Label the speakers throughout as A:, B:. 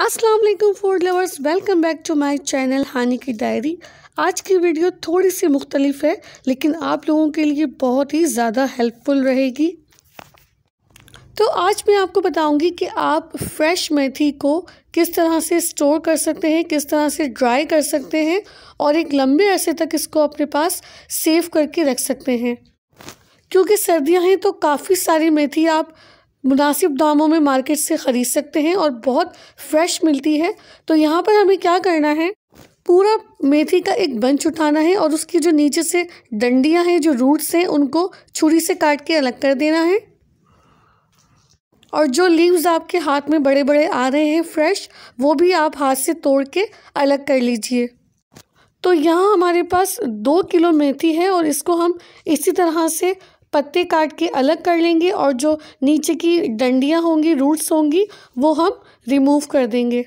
A: अस्सलाम वालेकुम food lovers welcome back to my channel Hani की डायरी आज की वीडियो थोड़ी सी मुख्तलिफ है लेकिन आप लोगों के लिए बहुत ही ज़्यादा हेल्पफुल रहेगी तो आज मैं आपको बताऊंगी कि आप फ्रेश मेथी को किस तरह से स्टोर कर सकते हैं किस तरह से ड्राई कर सकते हैं और एक लंबे अरसे तक इसको अपने पास सेव करके रख सकते हैं क्योंकि सर्दियां हैं तो काफ़ी सारी मेथी आप मुनासिब दामों में मार्केट से ख़रीद सकते हैं और बहुत फ्रेश मिलती है तो यहाँ पर हमें क्या करना है पूरा मेथी का एक बंच उठाना है और उसकी जो नीचे से डंडियाँ हैं जो रूट्स हैं उनको छुरी से काट के अलग कर देना है और जो लीव्स आपके हाथ में बड़े बड़े आ रहे हैं फ्रेश वो भी आप हाथ से तोड़ के अलग कर लीजिए तो यहाँ हमारे पास दो किलो मेथी है और इसको हम इसी तरह से पत्ते काट के अलग कर लेंगे और जो नीचे की डंडियाँ होंगी रूट्स होंगी वो हम रिमूव कर देंगे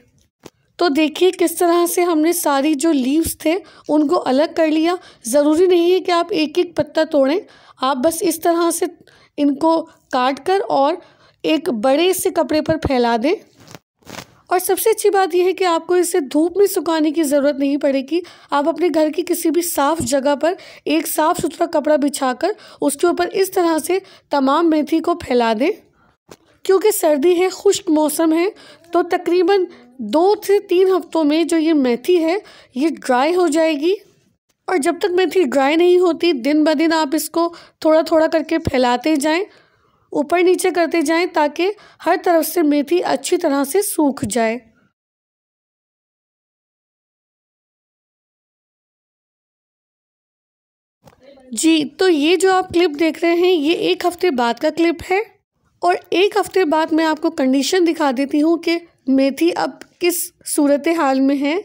A: तो देखिए किस तरह से हमने सारी जो लीव्स थे उनको अलग कर लिया ज़रूरी नहीं है कि आप एक एक पत्ता तोड़ें आप बस इस तरह से इनको काट कर और एक बड़े से कपड़े पर फैला दें और सबसे अच्छी बात यह है कि आपको इसे धूप में सुखाने की ज़रूरत नहीं पड़ेगी आप अपने घर की किसी भी साफ़ जगह पर एक साफ़ सुथरा कपड़ा बिछाकर उसके ऊपर इस तरह से तमाम मेथी को फैला दें क्योंकि सर्दी है खुश्क मौसम है तो तकरीबन दो से तीन हफ्तों में जो ये मेथी है ये ड्राई हो जाएगी और जब तक मेथी ड्राई नहीं होती दिन ब दिन आप इसको थोड़ा थोड़ा करके फैलाते जाएं ऊपर नीचे करते जाएं ताकि हर तरफ से मेथी अच्छी तरह से सूख जाए जी तो ये जो आप क्लिप देख रहे हैं ये एक हफ्ते बाद का क्लिप है और एक हफ्ते बाद मैं आपको कंडीशन दिखा देती हूँ कि मेथी अब किस सूरत हाल में है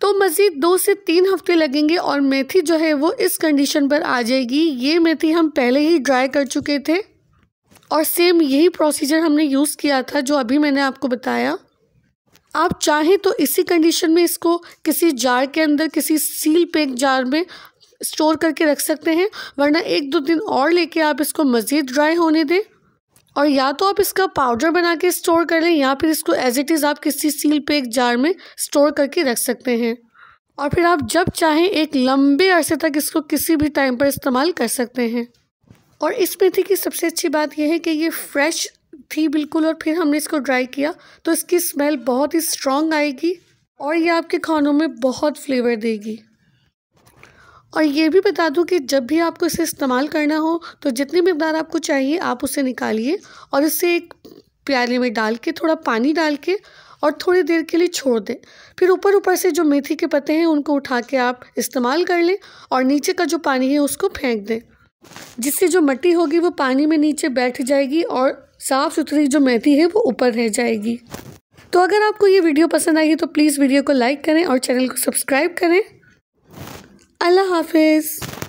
A: तो मज़ीद दो से तीन हफ्ते लगेंगे और मेथी जो है वो इस कंडीशन पर आ जाएगी ये मेथी हम पहले ही ड्राई कर चुके थे और सेम यही प्रोसीजर हमने यूज़ किया था जो अभी मैंने आपको बताया आप चाहें तो इसी कंडीशन में इसको किसी जार के अंदर किसी सील पैक जार में स्टोर करके रख सकते हैं वरना एक दो दिन और लेके आप इसको मज़ीद ड्राई होने दें और या तो आप इसका पाउडर बना के स्टोर कर लें या फिर इसको एज इट इज़ आप किसी सील पैक जार में स्टोर करके रख सकते हैं और फिर आप जब चाहें एक लंबे अरसे तक इसको किसी भी टाइम पर इस्तेमाल कर सकते हैं और इस मेथी की सबसे अच्छी बात यह है कि ये फ्रेश थी बिल्कुल और फिर हमने इसको ड्राई किया तो इसकी स्मेल बहुत ही स्ट्रॉन्ग आएगी और ये आपके खानों में बहुत फ्लेवर देगी और ये भी बता दूं कि जब भी आपको इसे इस्तेमाल करना हो तो जितनी मकदार आपको चाहिए आप उसे निकालिए और इसे एक प्याले में डाल के थोड़ा पानी डाल के और थोड़ी देर के लिए छोड़ दें फिर ऊपर ऊपर से जो मेथी के पत्ते हैं उनको उठा के आप इस्तेमाल कर लें और नीचे का जो पानी है उसको फेंक दें जिससे जो मट्टी होगी वो पानी में नीचे बैठ जाएगी और साफ़ सुथरी जो मेथी है वो ऊपर रह जाएगी तो अगर आपको ये वीडियो पसंद आई है तो प्लीज़ वीडियो को लाइक करें और चैनल को सब्सक्राइब करें अल्लाह हाफिज़